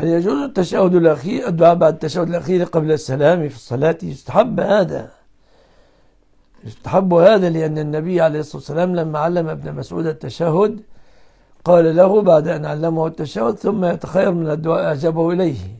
هل يجوز التشهد الأخير الدعاء بعد التشهد الأخير قبل السلام في الصلاة يستحب هذا يستحب هذا لأن النبي عليه الصلاة والسلام لما علم ابن مسعود التشهد قال له بعد أن علمه التشهد ثم يتخير من الدعاء أعجبه إليه